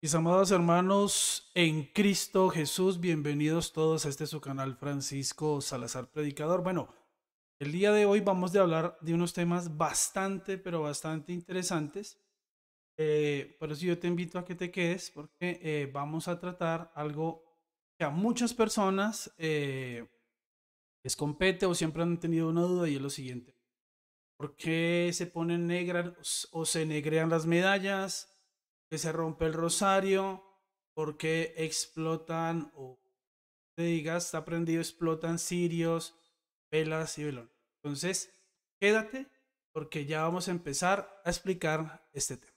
Mis amados hermanos, en Cristo Jesús, bienvenidos todos a este su canal Francisco Salazar Predicador. Bueno, el día de hoy vamos a hablar de unos temas bastante, pero bastante interesantes. Eh, por eso yo te invito a que te quedes porque eh, vamos a tratar algo que a muchas personas eh, les compete o siempre han tenido una duda y es lo siguiente. ¿Por qué se ponen negras o se negrean las medallas? que se rompe el rosario, porque explotan, o te digas, está prendido, explotan cirios, velas y velón. Entonces, quédate porque ya vamos a empezar a explicar este tema.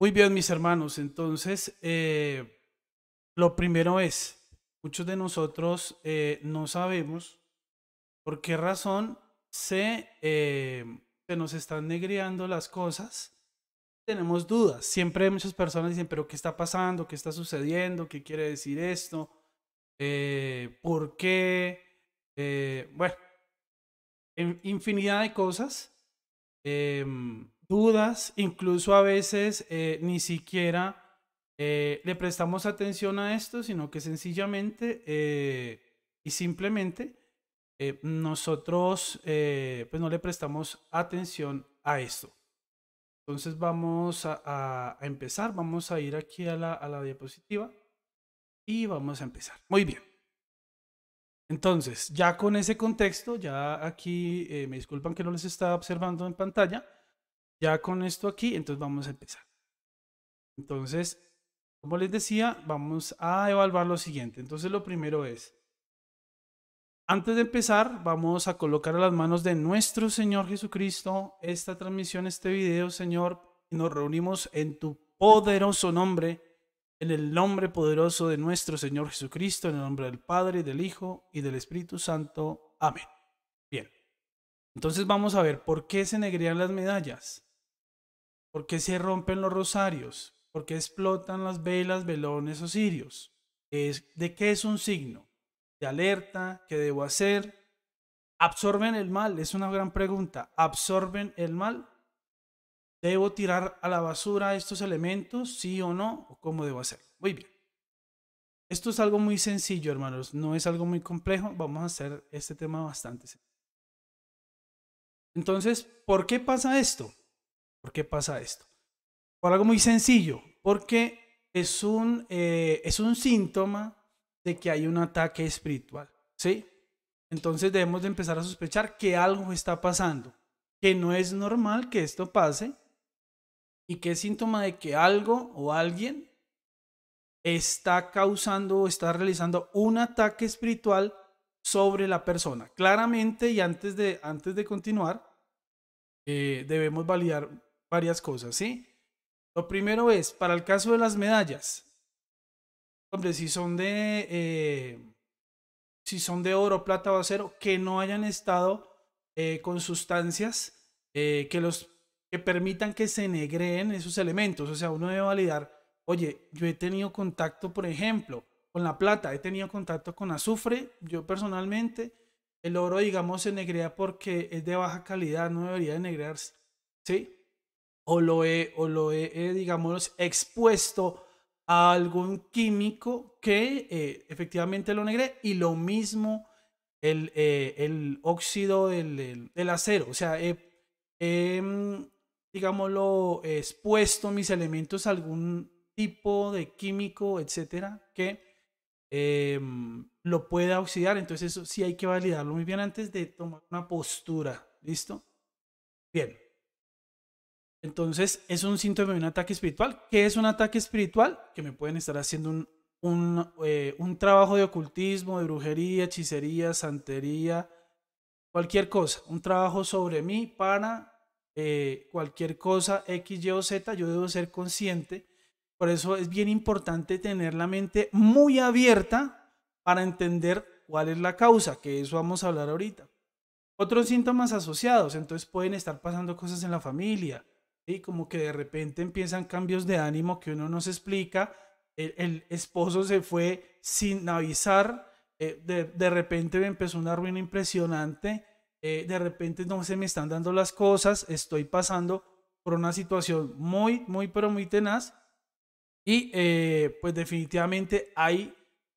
Muy bien, mis hermanos. Entonces, eh, lo primero es, muchos de nosotros eh, no sabemos por qué razón se, eh, nos están negreando las cosas, tenemos dudas. Siempre hay muchas personas que dicen, pero ¿qué está pasando? ¿Qué está sucediendo? ¿Qué quiere decir esto? Eh, ¿Por qué? Eh, bueno, infinidad de cosas, eh, dudas, incluso a veces ni siquiera le prestamos atención a esto, sino que sencillamente y simplemente eh, nosotros eh, pues no le prestamos atención a esto. Entonces vamos a, empezar, vamos a ir aquí a la, la, diapositiva y vamos a empezar. Muy bien. Entonces, ya con ese contexto, ya aquí, eh, me disculpan que no les estaba observando en pantalla, ya con esto aquí, entonces vamos a empezar. Entonces, como les decía, vamos a evaluar lo siguiente. Entonces, lo primero es, antes de empezar, vamos a colocar a las manos de nuestro Señor Jesucristo esta transmisión, este video, Señor. Nos reunimos en tu poderoso nombre, en el nombre poderoso de nuestro Señor Jesucristo, en el nombre del Padre, del Hijo y del Espíritu Santo. Amén. Bien. Entonces vamos a ver por qué se negrían las medallas, por qué se rompen los rosarios, por qué explotan las velas, velones o cirios. ¿De qué es un signo? de alerta, qué debo hacer. ¿Absorben el mal? Es una gran pregunta. ¿Absorben el mal? ¿Debo tirar a la basura estos elementos? ¿Sí o no? ¿O cómo debo hacer, Muy bien. Esto es algo muy sencillo, hermanos. No es algo muy complejo. Vamos a hacer este tema bastante sencillo. Entonces, ¿por qué pasa esto? ¿Por qué pasa esto? Por algo muy sencillo. Porque es un, eh, es un síntoma de que hay un ataque espiritual, ¿sí? Entonces debemos de empezar a sospechar que algo está pasando, que no es normal que esto pase y que es síntoma de que algo o alguien está causando o está realizando un ataque espiritual sobre la persona. Claramente, y antes de, antes de continuar, eh, debemos validar varias cosas, ¿sí? Lo primero es, para el caso de las medallas, hombre, si son de, eh, si son de oro, plata o acero, que no hayan estado eh, con sustancias eh, que los que permitan que se negreen esos elementos. O sea, uno debe validar, oye, yo he tenido contacto, por ejemplo, con la plata, he tenido contacto con azufre, yo personalmente, el oro, digamos, se negrea porque es de baja calidad, no debería de negrearse, ¿sí? O lo he, o lo he digamos, expuesto algún químico que eh, efectivamente lo negré y lo mismo el, eh, óxido del, acero. O sea, eh, digámoslo, expuesto mis elementos a algún tipo de químico, etcétera, que em, lo pueda oxidar. Entonces, eso sí hay que validarlo muy bien antes de tomar una postura. ¿Listo? Bien. Entonces, es un síntoma de un ataque espiritual. ¿Qué es un ataque espiritual? Que me pueden estar haciendo un, eh, trabajo de ocultismo, de brujería, hechicería, santería, cualquier cosa. Un trabajo sobre mí para eh, cualquier cosa X, Y o Z. Yo debo ser consciente. Por eso es bien importante tener la mente muy abierta para entender cuál es la causa, que eso vamos a hablar ahorita. Otros síntomas asociados, entonces pueden estar pasando cosas en la familia, y como que de repente empiezan cambios de ánimo que uno no se explica. El, esposo se fue sin avisar, eh, de, de, repente me empezó una ruina impresionante, eh, de repente no se me están dando las cosas, estoy pasando por una situación muy, muy, pero muy tenaz. Y eh, pues definitivamente hay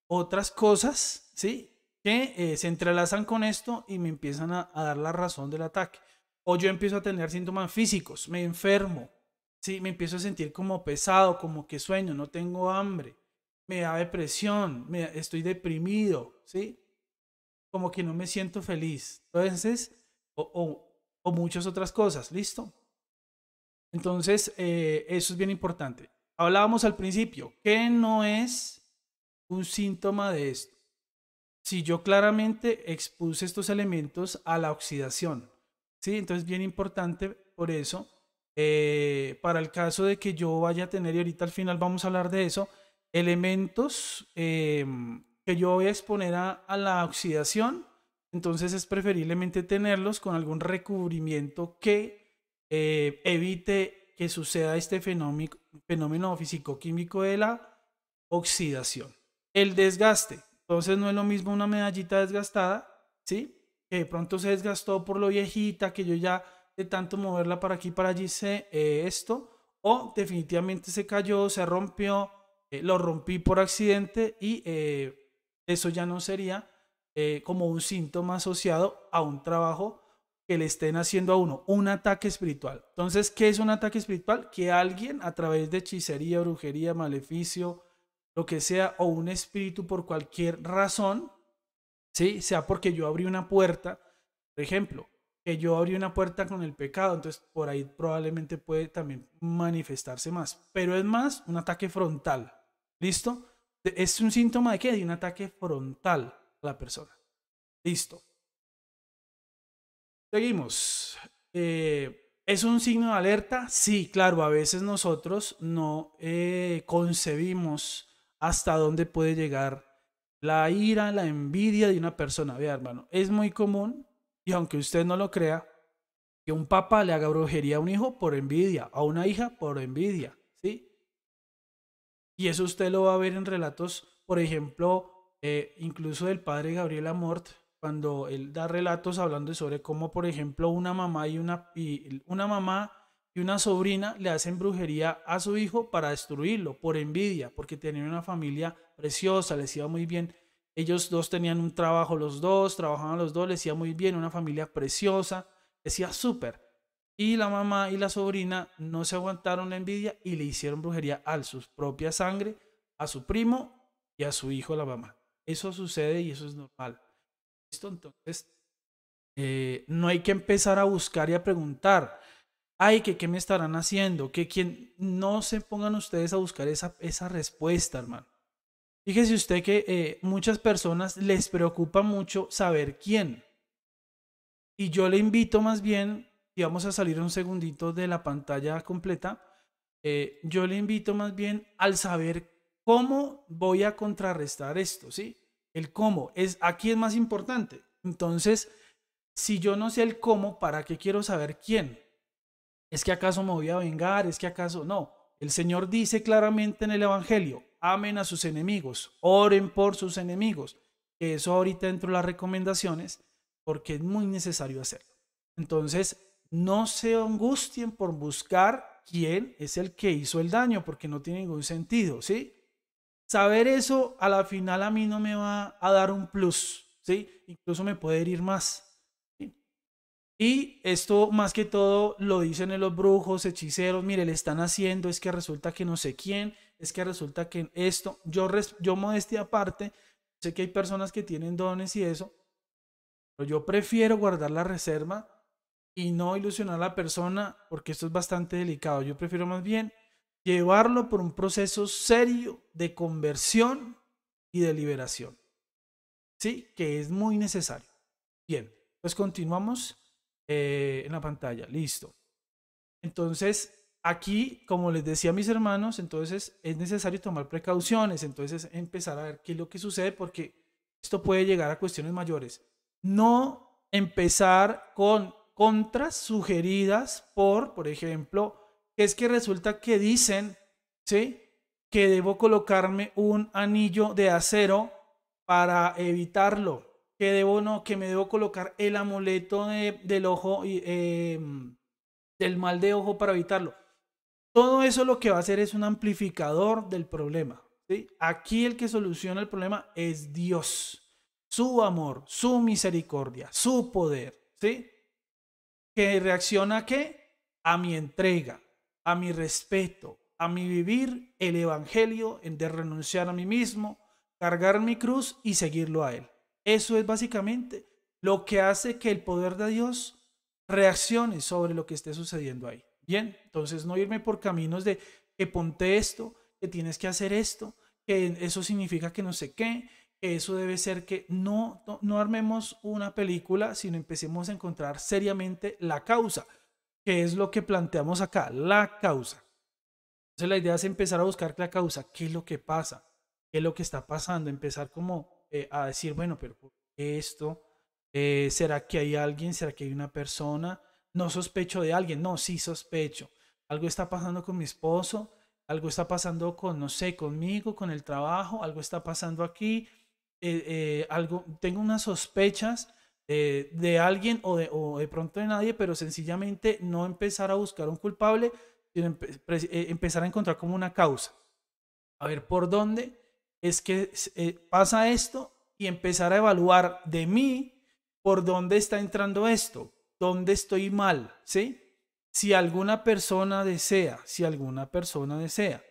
otras cosas, ¿sí? Que eh, se entrelazan con esto y me empiezan a dar la razón del ataque o yo empiezo a tener síntomas físicos, me enfermo, ¿sí? me empiezo a sentir como pesado, como que sueño, no tengo hambre, me da depresión, me, estoy deprimido, ¿sí? como que no me siento feliz. Entonces, o, o muchas otras cosas, ¿listo? Entonces, eh, eso es bien importante. Hablábamos al principio, ¿qué no es un síntoma de esto? Si yo claramente expuse estos elementos a la oxidación, ¿sí? Entonces, bien importante por eso, eh, para el caso de que yo vaya a tener, y ahorita al final vamos a hablar de eso, elementos em, que yo voy a exponer a, la oxidación, entonces es preferiblemente tenerlos con algún recubrimiento que eh, evite que suceda este fenómeno, físico-químico de la oxidación. El desgaste. Entonces no es lo mismo una medallita desgastada, ¿sí? que pronto se desgastó por lo viejita, que yo ya de tanto moverla para aquí para allí sé eh, esto, o definitivamente se cayó, se rompió, eh, lo rompí por accidente y eh, eso ya no sería como un síntoma asociado a un trabajo que le estén haciendo a uno, un ataque espiritual. Entonces, ¿qué es un ataque espiritual? Que alguien a través de hechicería, brujería, maleficio, lo que sea, o un espíritu por cualquier razón, ¿sí? Sea porque yo abrí una puerta, por ejemplo, que yo abrí una puerta con el pecado, entonces por ahí probablemente puede también manifestarse más, pero es más un ataque frontal, ¿listo? Es un síntoma de qué? De un ataque frontal a la persona. Listo. Seguimos. Eh, ¿Es un signo de alerta? Sí, claro, a veces nosotros no eh, concebimos hasta dónde puede llegar la ira, la envidia de una persona. Vea, hermano, es muy común, y aunque usted no lo crea, que un papa le haga brujería a un hijo por envidia, a una hija por envidia, ¿sí? Y eso usted lo va a ver en relatos, por ejemplo, eh, incluso del padre Gabriel Amort, cuando él da relatos hablando sobre cómo, por ejemplo, una mamá y una, una mamá y una sobrina le hacen brujería a su hijo para destruirlo por envidia, porque tenía una familia preciosa, les iba muy bien. Ellos dos tenían un trabajo, los dos, trabajaban los dos, les iba muy bien, una familia preciosa, les iba súper. Y la mamá y la sobrina no se aguantaron la envidia y le hicieron brujería a su propia sangre, a su primo y a su hijo, la mamá. Eso sucede y eso es normal. listo entonces, eh, no hay que empezar a buscar y a preguntar ay, que qué me estarán haciendo, que quien no se pongan ustedes a buscar esa, esa respuesta, hermano. Fíjese usted que eh, muchas personas les preocupa mucho saber quién. Y yo le invito más bien, y vamos a salir un segundito de la pantalla completa, eh, yo le invito más bien al saber cómo voy a contrarrestar esto, ¿sí? El cómo, es, aquí es más importante. Entonces, si yo no sé el cómo, ¿para qué quiero saber quién? es que acaso me voy a vengar, es que acaso no. El Señor dice claramente en el Evangelio, amen a sus enemigos, oren por sus enemigos. eso ahorita dentro de las recomendaciones, porque es muy necesario hacerlo. Entonces, no se angustien por buscar quién es el que hizo el daño, porque no tiene ningún sentido, ¿sí? Saber eso a la final a mí no me va a dar un plus, ¿sí? Incluso me puede herir más. Y esto más que todo lo dicen en los brujos, hechiceros, mire, le están haciendo, es que resulta que no sé quién, es que resulta que esto, yo, yo modestia aparte, sé que hay personas que tienen dones y eso, pero yo prefiero guardar la reserva y no ilusionar a la persona porque esto es bastante delicado. Yo prefiero más bien llevarlo por un proceso serio de conversión y de liberación. Sí, que es muy necesario. Bien, pues continuamos. Eh, en la pantalla. Listo. Entonces, aquí, como les decía a mis hermanos, entonces es necesario tomar precauciones, entonces empezar a ver qué es lo que sucede porque esto puede llegar a cuestiones mayores. No empezar con contras sugeridas por, por ejemplo, es que resulta que dicen, ¿sí? Que debo colocarme un anillo de acero para evitarlo que debo que me debo colocar el amuleto del ojo eh, del mal de ojo para evitarlo. Todo eso lo que va a hacer es un amplificador del problema. Aquí el que soluciona el problema es Dios. Su amor, su misericordia, su poder, ¿sí? Que reacciona a qué? A mi entrega, a mi respeto, a mi vivir el evangelio, en de renunciar a mí mismo, cargar mi cruz y seguirlo a él. Eso es básicamente lo que hace que el poder de Dios reaccione sobre lo que esté sucediendo ahí. Bien, entonces no irme por caminos de que ponte esto, que tienes que hacer esto, que eso significa que no sé qué, que eso debe ser que no, no, armemos una película, sino empecemos a encontrar seriamente la causa, que es lo que planteamos acá, la causa. Entonces la idea es empezar a buscar la causa, qué es lo que pasa, qué es lo que está pasando, empezar como eh, a decir, bueno, pero esto? Eh, ¿Será que hay alguien? ¿Será que hay una persona? No sospecho de alguien, no, sí sospecho. Algo está pasando con mi esposo, algo está pasando con, no sé, conmigo, con el trabajo, algo está pasando aquí, eh, algo, tengo unas sospechas de, alguien o de, pronto de nadie, pero sencillamente no empezar a buscar un culpable, sino empezar a encontrar como una causa. A ver por dónde es que eh, pasa esto y empezar a evaluar de mí por dónde está entrando esto, dónde estoy mal, ¿sí? Si alguna persona desea, si alguna persona desea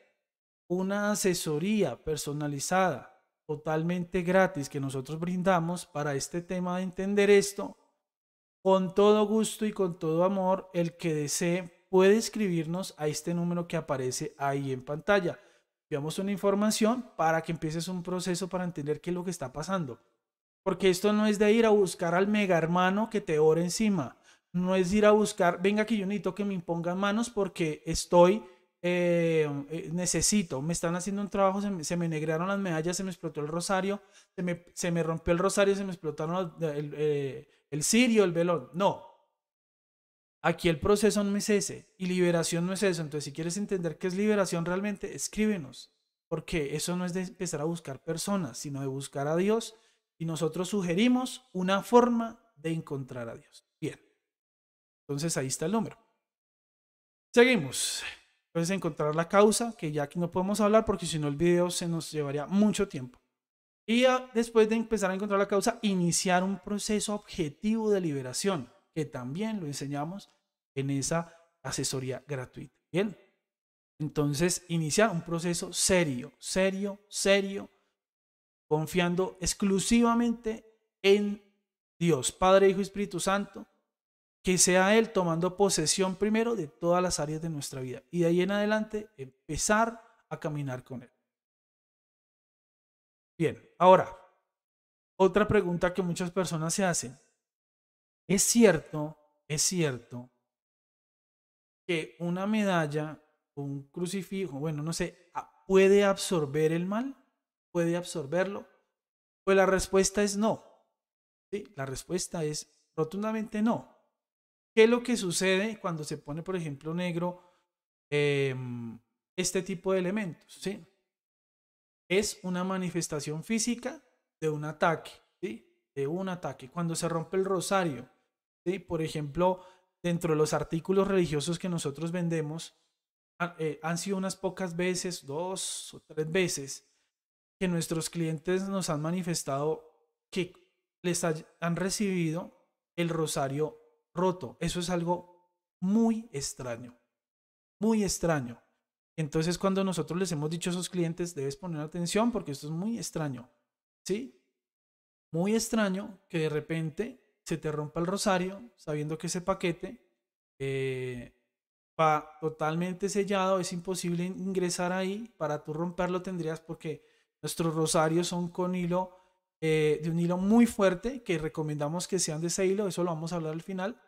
una asesoría personalizada totalmente gratis que nosotros brindamos para este tema de entender esto, con todo gusto y con todo amor, el que desee puede escribirnos a este número que aparece ahí en pantalla enviamos una información para que empieces un proceso para entender qué es lo que está pasando. Porque esto no es de ir a buscar al mega hermano que te ore encima. No es ir a buscar, venga que yo necesito que me impongan manos porque estoy, eh, eh, necesito, me están haciendo un trabajo, se me, se las medallas, se me explotó el rosario, se me, se me rompió el rosario, se me explotaron el, eh, el cirio, el velón. No, Aquí el proceso no es ese y liberación no es eso. Entonces, si quieres entender qué es liberación realmente, escríbenos. Porque eso no es de empezar a buscar personas, sino de buscar a Dios. Y nosotros sugerimos una forma de encontrar a Dios. Bien. Entonces, ahí está el número. Seguimos. Entonces, encontrar la causa, que ya aquí no podemos hablar porque si no el video se nos llevaría mucho tiempo. Y ah, después de empezar a encontrar la causa, iniciar un proceso objetivo de liberación, que también lo enseñamos en esa asesoría gratuita. Bien, entonces iniciar un proceso serio, serio, serio, confiando exclusivamente en Dios, Padre, Hijo y Espíritu Santo, que sea Él tomando posesión primero de todas las áreas de nuestra vida y de ahí en adelante empezar a caminar con Él. Bien, ahora, otra pregunta que muchas personas se hacen. ¿Es cierto, es cierto que una medalla un crucifijo, bueno, no sé, ¿puede absorber el mal? ¿Puede absorberlo? Pues la respuesta es no. La respuesta es rotundamente no. ¿Qué es lo que sucede cuando se pone, por ejemplo, negro em, este tipo de elementos? ¿sí? Es una manifestación física de un ataque, de un ataque. Cuando se rompe el rosario, ¿sí? por ejemplo, dentro de los artículos religiosos que nosotros vendemos, eh, han sido unas pocas veces, dos o tres veces, que nuestros clientes nos han manifestado que les han recibido el rosario roto. Eso es algo muy extraño, muy extraño. Entonces cuando nosotros les hemos dicho a esos clientes, debes poner atención porque esto es muy extraño, ¿sí? Muy extraño que de repente se te rompa el rosario, sabiendo que ese paquete eh, va totalmente sellado, es imposible ingresar ahí, para tú romperlo tendrías porque nuestros rosarios son con hilo, eh, de un hilo muy fuerte, que recomendamos que sean de ese hilo, eso lo vamos a hablar al final.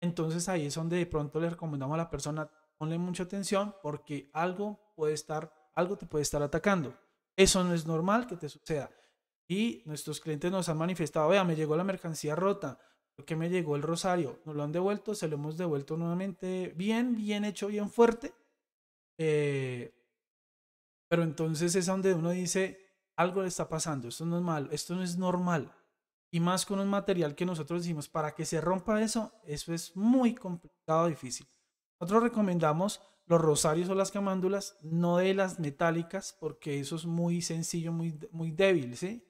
Entonces ahí es donde de pronto le recomendamos a la persona, ponle mucha atención porque algo puede estar, algo te puede estar atacando. Eso no es normal que te suceda. Y nuestros clientes nos han manifestado, vea, me llegó la mercancía rota, porque me llegó el rosario, nos lo han devuelto, se lo hemos devuelto nuevamente bien, bien hecho, bien fuerte. Eh, pero entonces es donde uno dice, algo le está pasando, esto no es malo, esto no es normal. Y más con un material que nosotros decimos, para que se rompa eso, eso es muy complicado, difícil. Nosotros recomendamos los rosarios o las camándulas, no de las metálicas, porque eso es muy sencillo, muy, muy débil, ¿sí?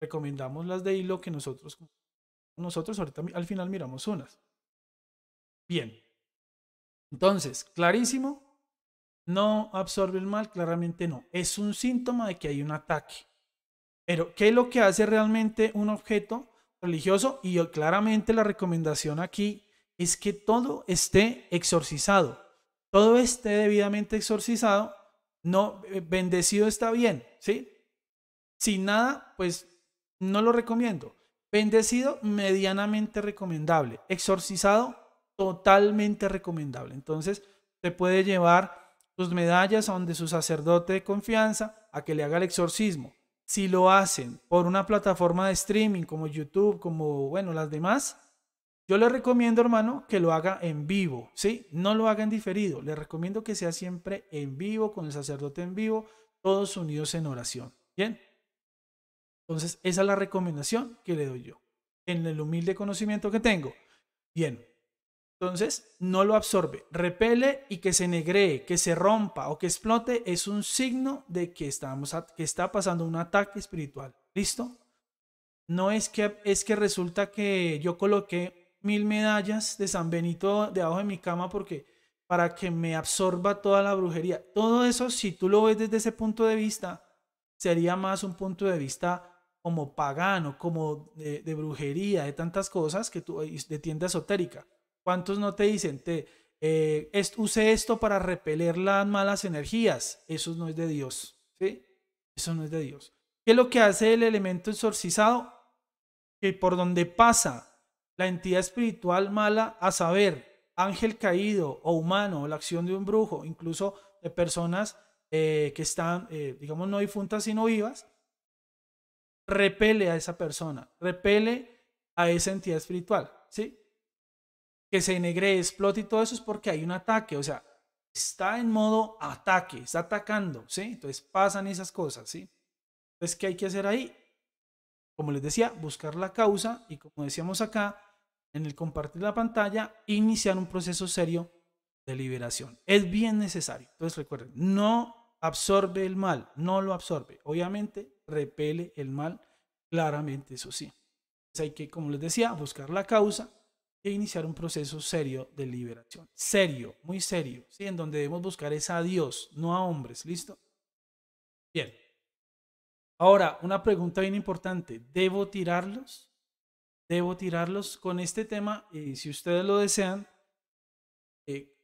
recomendamos las de hilo que nosotros, nosotros ahorita al final miramos unas. Bien. Entonces, clarísimo, no absorbe el mal, claramente no. Es un síntoma de que hay un ataque. Pero, ¿qué es lo que hace realmente un objeto religioso? Y claramente la recomendación aquí es que todo esté exorcizado. Todo esté debidamente exorcizado. No, eh, bendecido está bien, ¿sí? Sin nada, pues no lo recomiendo. Bendecido, medianamente recomendable. Exorcizado, totalmente recomendable. Entonces, se puede llevar sus medallas a donde su sacerdote de confianza a que le haga el exorcismo. Si lo hacen por una plataforma de streaming como YouTube, como bueno, las demás, yo le recomiendo, hermano, que lo haga en vivo, ¿sí? No lo hagan diferido. Le recomiendo que sea siempre en vivo, con el sacerdote en vivo, todos unidos en oración. Bien. Entonces, esa es la recomendación que le doy yo, en el humilde conocimiento que tengo. Bien. Entonces, no lo absorbe, repele y que se negree, que se rompa o que explote es un signo de que, que está pasando un ataque espiritual. ¿Listo? No es que, es que resulta que yo coloqué mil medallas de San Benito debajo de mi cama porque para que me absorba toda la brujería. Todo eso, si tú lo ves desde ese punto de vista, sería más un punto de vista como pagano, como de, brujería, de tantas cosas que tú, de tienda esotérica. ¿Cuántos no te dicen, te, eh, use esto para repeler las malas energías? Eso no es de Dios, ¿sí? Eso no es de Dios. ¿Qué es lo que hace el elemento exorcizado? Que por donde pasa la entidad espiritual mala, a saber, ángel caído o humano, o la acción de un brujo, incluso de personas eh, que están, eh, digamos, no difuntas, sino vivas, repele a esa persona, repele a esa entidad espiritual, ¿sí? Que se negre, explote y todo eso es porque hay un ataque, o sea, está en modo ataque, está atacando, ¿sí? Entonces pasan esas cosas, ¿sí? Entonces, ¿qué hay que hacer ahí? Como les decía, buscar la causa y como decíamos acá, en el compartir la pantalla, iniciar un proceso serio de liberación. Es bien necesario. Entonces recuerden, no absorbe el mal, no lo absorbe. Obviamente repele el mal claramente, eso sí. Pues hay que, como les decía, buscar la causa e iniciar un proceso serio de liberación. Serio, muy serio, ¿sí? En donde debemos buscar es a Dios, no a hombres, ¿listo? Bien. Ahora, una pregunta bien importante. ¿Debo tirarlos? ¿Debo tirarlos con este tema? Y eh, si ustedes lo desean, eh,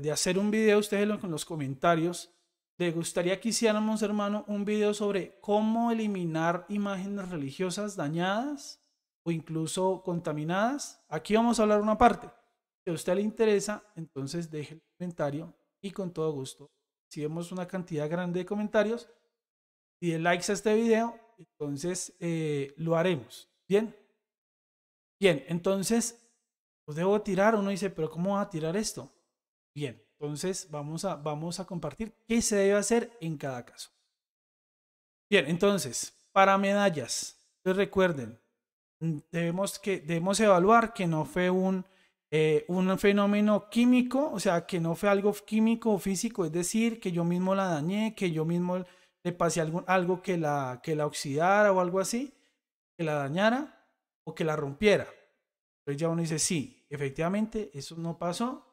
de hacer un video, ustedes lo en los comentarios ¿Le gustaría que hiciéramos, hermano, un video sobre cómo eliminar imágenes religiosas dañadas o incluso contaminadas? Aquí vamos a hablar una parte. Si a usted le interesa, entonces deje el comentario y con todo gusto. Si vemos una cantidad grande de comentarios y de likes a este video, entonces eh, lo haremos. Bien. Bien, entonces, ¿os pues, debo tirar? Uno dice, ¿pero cómo va a tirar esto? Bien. Entonces vamos a, vamos a compartir qué se debe hacer en cada caso. Bien, entonces, para medallas, recuerden, mm, debemos, que, debemos evaluar que no fue eh, un, fenómeno químico, o sea, que no fue algo químico o físico, es decir, que yo mismo la dañé, que yo mismo le pasé algo, algo que, la, que la oxidara o algo así, que la dañara o que la rompiera. Entonces ya uno dice, sí, efectivamente, eso no pasó,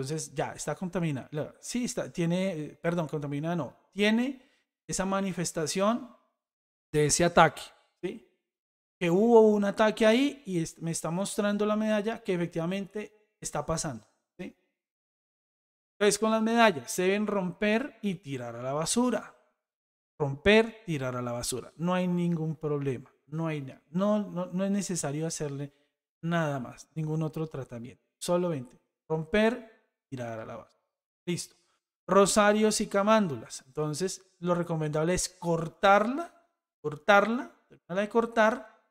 entonces, ya, está contaminada. Sí, está, tiene, perdón, contaminada no, tiene esa manifestación de ese ataque, ¿sí? Que hubo un ataque ahí y me está mostrando la medalla que efectivamente está pasando, ¿sí? Entonces, con las medallas se ven romper y tirar a la basura. Romper, tirar a la basura. No hay ningún problema, no hay nada. No, no, no es necesario hacerle nada más, ningún otro tratamiento. Solamente romper, tirar a la basura. Listo. Rosarios y camándulas. Entonces, lo recomendable es cortarla, cortarla, terminarla de cortar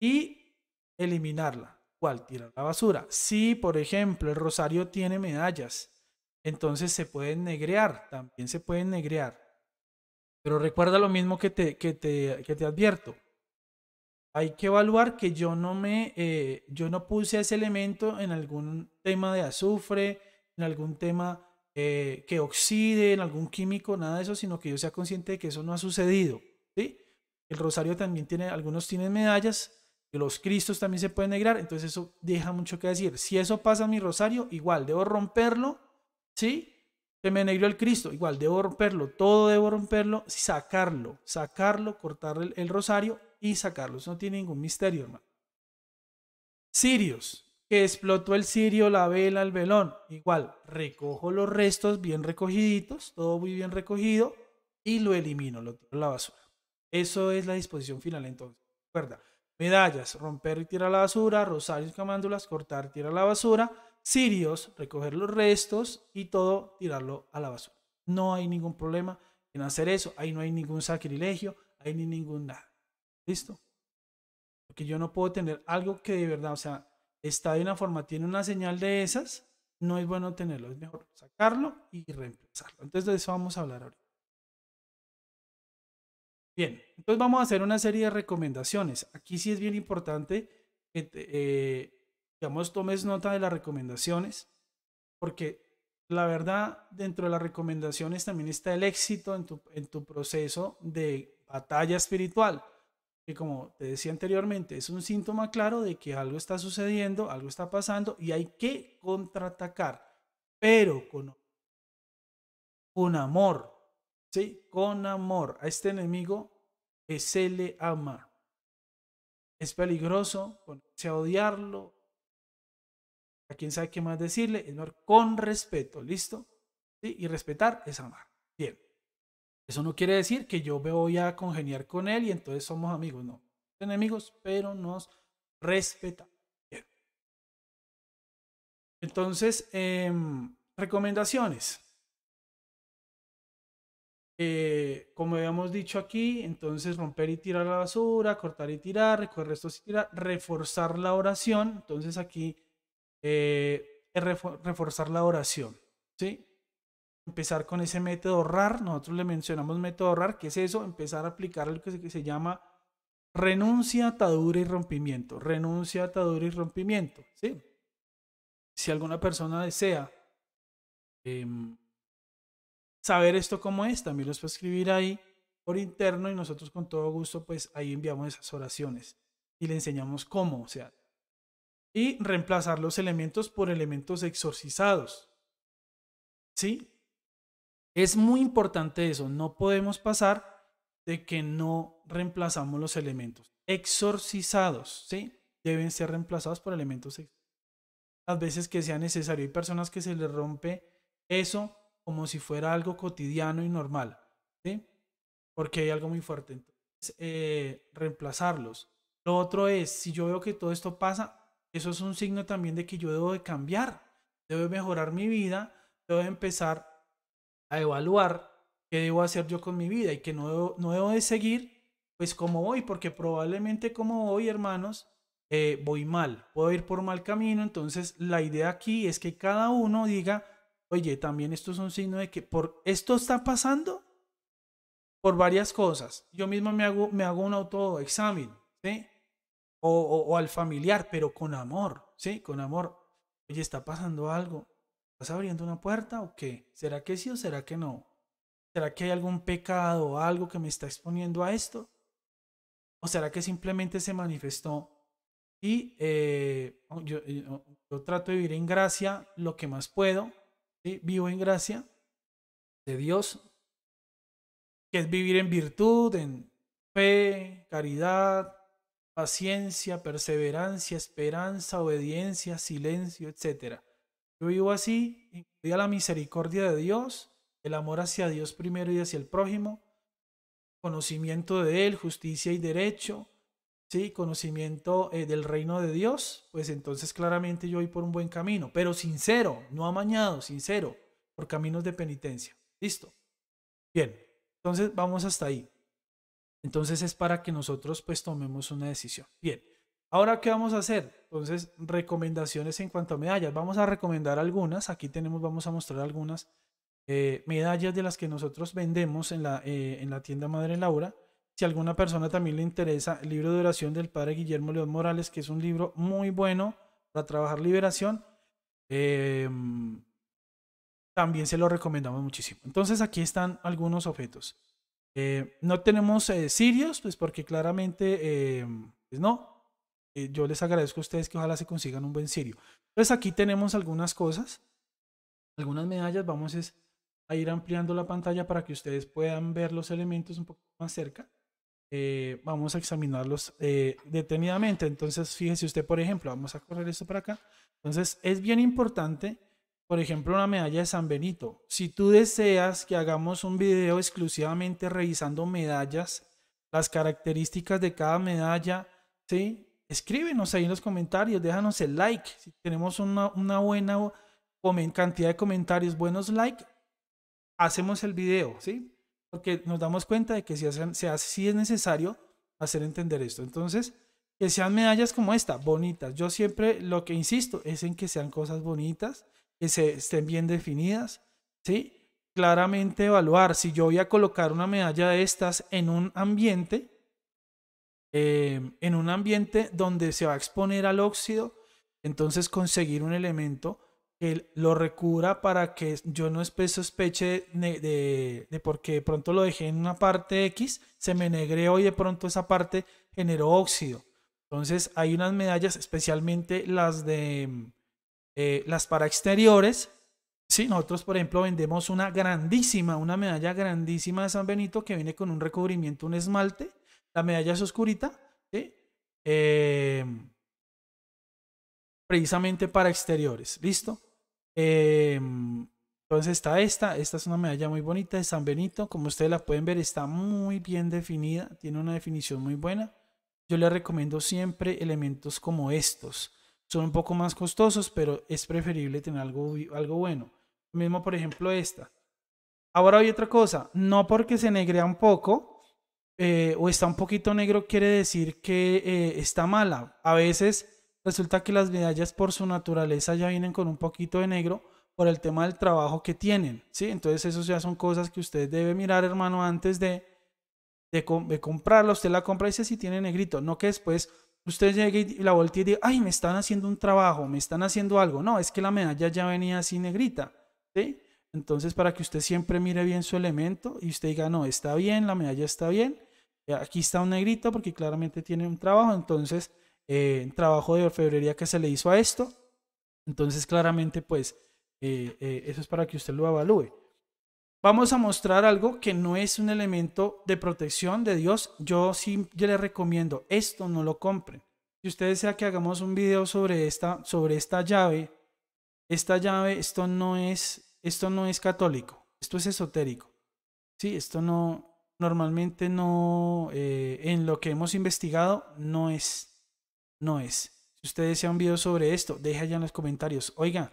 y eliminarla. ¿Cuál? Tirar la basura. Si, por ejemplo, el rosario tiene medallas, entonces se pueden negrear, también se pueden negrear. Pero recuerda lo mismo que te, que te advierto hay que evaluar que yo no me, eh, yo no puse ese elemento en algún tema de azufre, en algún tema eh, que oxide, en algún químico, nada de eso, sino que yo sea consciente de que eso no ha sucedido. ¿sí? El rosario también tiene, algunos tienen medallas, los cristos también se pueden negrar, entonces eso deja mucho que decir. Si eso pasa en mi rosario, igual, debo romperlo, ¿sí? Se me negró el Cristo, igual, debo romperlo, todo debo romperlo, sacarlo, sacarlo, cortar el, el rosario y sacarlos. No tiene ningún misterio, hermano. Sirios, que explotó el sirio, la vela, el velón. Igual, recojo los restos bien recogiditos, todo muy bien recogido, y lo elimino, lo tiro a la basura. Eso es la disposición final entonces. Recuerda, medallas, romper y tirar a la basura, rosarios, camándulas, cortar, tirar a la basura, Sirios, recoger los restos y todo, tirarlo a la basura. No hay ningún problema en hacer eso, ahí no hay ningún sacrilegio, ahí ni ningún nada. Listo. Porque yo no puedo tener algo que de verdad, o sea, está de una forma, tiene una señal de esas, no es bueno tenerlo, es mejor sacarlo y reemplazarlo. Entonces de eso vamos a hablar ahora Bien, entonces vamos a hacer una serie de recomendaciones. Aquí sí es bien importante que, eh, digamos, tomes nota de las recomendaciones, porque la verdad, dentro de las recomendaciones también está el éxito en tu, en tu proceso de batalla espiritual que como te decía anteriormente, es un síntoma claro de que algo está sucediendo, algo está pasando y hay que contraatacar, pero con, con amor, ¿sí? Con amor a este enemigo que se le ama. Es peligroso ponerse odiarlo, a quién sabe qué más decirle, con respeto, ¿listo? ¿Sí? Y respetar es amar. Bien. Eso no quiere decir que yo me voy a congeniar con él y entonces somos amigos, no. Enemigos, pero nos respetamos. Entonces, em, recomendaciones. Eh, como habíamos dicho aquí, entonces romper y tirar la basura, cortar y tirar, recoger restos y tirar, reforzar la oración. Entonces aquí eh, reforzar la oración, ¿sí? empezar con ese método RAR, nosotros le mencionamos método ahorrar, ¿qué es eso, empezar a aplicar lo que se, llama renuncia, atadura y rompimiento. Renuncia, atadura y rompimiento. ¿sí? Si alguna persona desea em, saber esto cómo es, también los puede escribir ahí por interno y nosotros con todo gusto pues ahí enviamos esas oraciones y le enseñamos cómo, o sea, y reemplazar los elementos por elementos exorcizados. ¿Sí? Es muy importante eso, no podemos pasar de que no reemplazamos los elementos exorcizados, ¿sí? Deben ser reemplazados por elementos las veces que sea necesario. Hay personas que se les rompe eso como si fuera algo cotidiano y normal, ¿sí? Porque hay algo muy fuerte. Entonces, eh, reemplazarlos. Lo otro es, si yo veo que todo esto pasa, eso es un signo también de que yo debo de cambiar, debo mejorar mi vida, debo empezar a evaluar qué debo hacer yo con mi vida y que no debo, de seguir pues como voy, porque probablemente como voy, hermanos, eh, voy mal, puedo ir por mal camino, entonces la idea aquí es que cada uno diga, oye, también esto es un signo de que por esto está pasando por varias cosas. Yo mismo me hago, me hago un autoexamen, ¿sí? o, o al familiar, pero con amor, ¿sí? Con amor. Oye, está pasando algo. ¿Estás abriendo una puerta o qué? ¿Será que sí o será que no? ¿Será que hay algún pecado o algo que me está exponiendo a esto? ¿O será que simplemente se manifestó? Y eh, oh, eh, oh, yo, trato de vivir en gracia lo que más puedo. Vivo en gracia de Dios, que es vivir en virtud, en fe, caridad, paciencia, perseverancia, esperanza, obediencia, silencio, etcétera. Yo vivo así, a la misericordia de Dios, el amor hacia Dios primero y hacia el prójimo, conocimiento de Él, justicia y derecho, ¿sí? conocimiento eh, del reino de Dios, pues entonces claramente yo voy por un buen camino, pero sincero, no amañado, sincero, por caminos de penitencia. Listo. Bien, entonces vamos hasta ahí. Entonces es para que nosotros pues tomemos una decisión. Bien. Ahora, ¿qué vamos a hacer? Entonces, recomendaciones en cuanto a medallas. Vamos a recomendar algunas. Aquí tenemos, vamos a mostrar algunas eh, medallas de las que nosotros vendemos en la, eh, en la tienda Madre Laura. Si a alguna persona también le interesa, el libro de oración del padre Guillermo León Morales, que es un libro muy bueno para trabajar liberación, em, también se lo recomendamos muchísimo. Entonces, aquí están algunos objetos. Eh, no tenemos sirios, pues porque claramente, em, pues no, eh, yo les agradezco a ustedes que ojalá se consigan un buen sirio. Entonces aquí tenemos algunas cosas, algunas medallas. Vamos a ir ampliando la pantalla para que ustedes puedan ver los elementos un poco más cerca. Eh, vamos a examinarlos eh, detenidamente. Entonces, fíjese usted, por ejemplo, vamos a correr esto para acá. Entonces, es bien importante, por ejemplo, una medalla de San Benito. Si tú deseas que hagamos un video exclusivamente revisando medallas, las características de cada medalla, ¿sí? escríbenos ahí en los comentarios, déjanos el like. Si tenemos una, buena cantidad de comentarios, buenos like, hacemos el video, ¿sí? Porque nos damos cuenta de que si, si es necesario hacer entender esto. Entonces, que sean medallas como esta, bonitas. Yo siempre lo que insisto es en que sean cosas bonitas, que se, estén bien definidas, ¿sí? Claramente evaluar si yo voy a colocar una medalla de estas en un ambiente, Em, en un ambiente donde se va a exponer al óxido, entonces conseguir un elemento que lo recubra para que yo no sospeche de, porque de pronto lo dejé en una parte X, se me negreó y de pronto esa parte generó óxido. Entonces hay unas medallas, especialmente las de em, eh, las para exteriores. Sí, nosotros por ejemplo vendemos una grandísima, una medalla grandísima de San Benito que viene con un recubrimiento, un esmalte la medalla es oscurita, eh, precisamente para exteriores, ¿listo? Eh, entonces está esta, esta es una medalla muy bonita de San Benito, como ustedes la pueden ver está muy bien definida, tiene una definición muy buena. Yo les recomiendo siempre elementos como estos. Son un poco más costosos, pero es preferible tener algo, algo bueno. mismo, por ejemplo, esta. Ahora hay otra cosa. No porque se negrea un poco, eh, o está un poquito negro quiere decir que eh, está mala. A veces resulta que las medallas por su naturaleza ya vienen con un poquito de negro por el tema del trabajo que tienen, ¿sí? Entonces eso ya son cosas que usted debe mirar, hermano, antes de, de, comprarla. Usted la compra y dice si tiene negrito, no que después usted llegue y la voltee y diga, ay, me están haciendo un trabajo, me están haciendo algo. No, es que la medalla ya venía así negrita, ¿sí? Entonces para que usted siempre mire bien su elemento y usted diga, no, está bien, la medalla está bien, eh, aquí está un negrito porque claramente tiene un trabajo, entonces, eh, trabajo de orfebrería que se le hizo a esto. Entonces, claramente, pues, eh, eso es para que usted lo evalúe. Vamos a mostrar algo que no es un elemento de protección de Dios. Yo sí yo le recomiendo, esto no lo compren. Si usted desea que hagamos un video sobre esta, sobre esta llave, esta llave, esto no es, esto no es católico, esto es esotérico. Sí, esto no, normalmente no, eh, en lo que hemos investigado, no es, no es. Si ustedes desean un video sobre esto, deja ya en los comentarios. Oiga,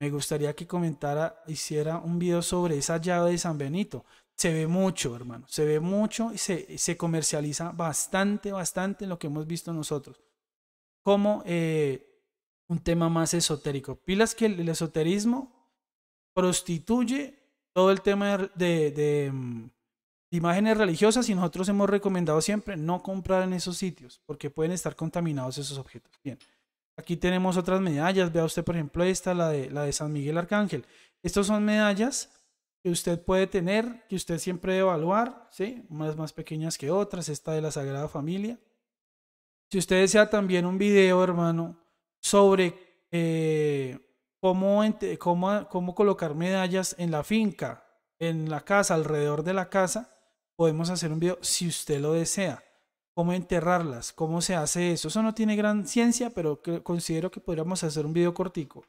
me gustaría que comentara, hiciera un video sobre esa llave de San Benito. Se ve mucho, hermano, se ve mucho y se, se comercializa bastante, bastante lo que hemos visto nosotros. Como eh, un tema más esotérico. Pilas que el, esoterismo prostituye todo el tema de, de mm, imágenes religiosas y nosotros hemos recomendado siempre no comprar en esos sitios porque pueden estar contaminados esos objetos. Bien, aquí tenemos otras medallas. Vea usted, por ejemplo, esta, la de, la de San Miguel Arcángel. Estas son medallas que usted puede tener, que usted siempre debe evaluar, ¿sí? unas más pequeñas que otras, esta de la Sagrada Familia. Si usted desea también un video, hermano, sobre eh, cómo, cómo, cómo colocar medallas en la finca, en la casa, alrededor de la casa, podemos hacer un video si usted lo desea. Cómo enterrarlas, cómo se hace eso. Eso no tiene gran ciencia, pero considero que podríamos hacer un video cortico.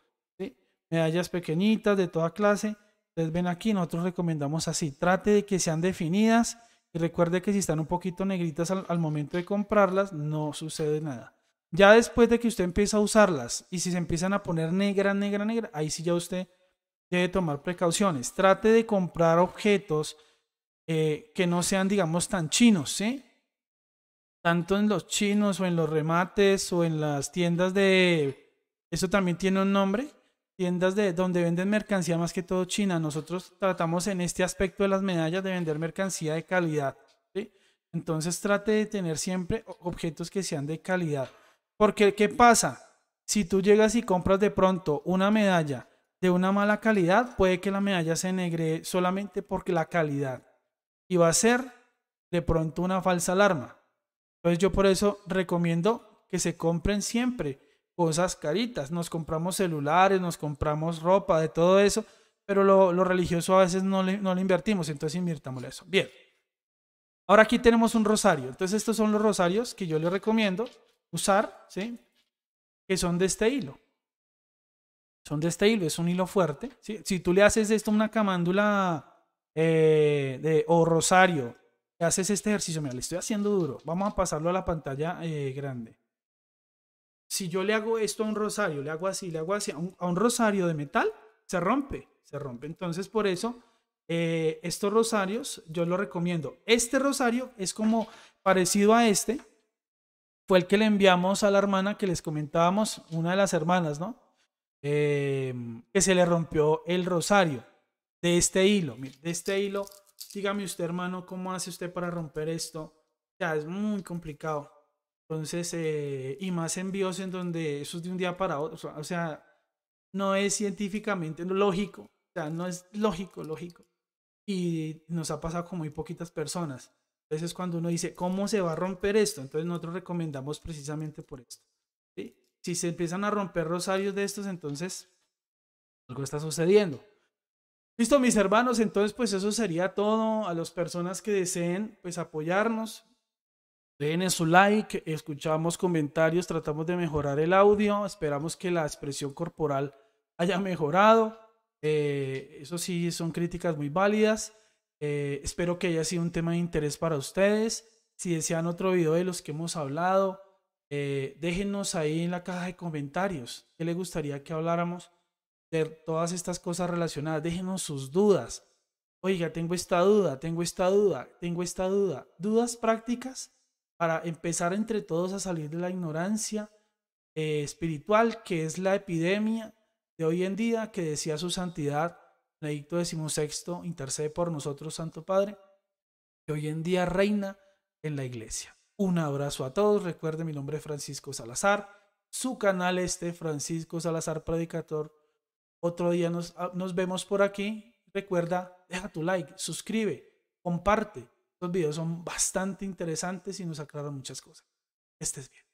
Medallas pequeñitas de toda clase. Ustedes ven aquí, nosotros recomendamos así. Trate de que sean definidas y recuerde que si están un poquito negritas al, momento de comprarlas, no sucede nada. Ya después de que usted empieza a usarlas y si se empiezan a poner negra, negra, negra, ahí sí ya usted debe tomar precauciones. Trate de comprar objetos eh, que no sean, digamos, tan chinos, ¿sí? Tanto en los chinos o en los remates o en las tiendas de... Eso también tiene un nombre. Tiendas de donde venden mercancía más que todo china. Nosotros tratamos en este aspecto de las medallas de vender mercancía de calidad. ¿sí? Entonces trate de tener siempre objetos que sean de calidad. Porque ¿qué pasa? Si tú llegas y compras de pronto una medalla de una mala calidad, puede que la medalla se negre solamente porque la calidad y va a ser de pronto una falsa alarma. Entonces yo por eso recomiendo que se compren siempre cosas caritas. Nos compramos celulares, nos compramos ropa, de todo eso, pero lo, religioso a veces no lo no invertimos, entonces invirtámosle eso. Bien. Ahora aquí tenemos un rosario. Entonces estos son los rosarios que yo les recomiendo usar, ¿sí? Que son de este hilo. Son de este hilo, es un hilo fuerte. Si tú le haces esto una camándula eh, de, o Rosario, haces este ejercicio, mira, le estoy haciendo duro, vamos a pasarlo a la pantalla eh, grande. Si yo le hago esto a un rosario, le hago así, le hago así, a un, rosario de metal, se rompe, se rompe. Entonces, por eso, eh, estos rosarios, yo lo recomiendo. Este rosario es como parecido a este, fue el que le enviamos a la hermana que les comentábamos, una de las hermanas, ¿no? que se le rompió el rosario de este hilo, de este hilo, dígame usted hermano, ¿cómo hace usted para romper esto? Ya, es muy complicado. Entonces, eh, y más envíos en donde eso es de un día para otro, o sea, no es científicamente lógico, o sea, no es lógico, lógico. Y nos ha pasado con muy poquitas personas. Entonces, cuando uno dice, ¿cómo se va a romper esto? Entonces, nosotros recomendamos precisamente por esto. Si se empiezan a romper rosarios de estos, entonces algo está sucediendo. Listo, mis hermanos, entonces pues eso sería todo. A las personas que deseen pues apoyarnos, den su like, escuchamos comentarios, tratamos de mejorar el audio, esperamos que la expresión corporal haya mejorado. Eh, eso sí, son críticas muy válidas. Eh, espero que haya sido un tema de interés para ustedes. Si desean otro video de los que hemos hablado, eh, déjenos ahí en la caja de comentarios qué les gustaría que habláramos todas estas cosas relacionadas. Déjenos sus dudas. Oiga, tengo esta duda, tengo esta duda, tengo esta duda. Dudas prácticas para empezar entre todos a salir de la ignorancia eh, espiritual, que es la epidemia de hoy en día, que decía su santidad, Benedicto XVI, intercede por nosotros, Santo Padre, que hoy en día reina en la iglesia. Un abrazo a todos. Recuerde, mi nombre es Francisco Salazar. Su canal este, Francisco Salazar Predicador otro día ah, nos, vemos por aquí. Recuerda, deja tu like, suscribe, comparte. Los videos son bastante interesantes y nos aclaran muchas cosas. Estés bien.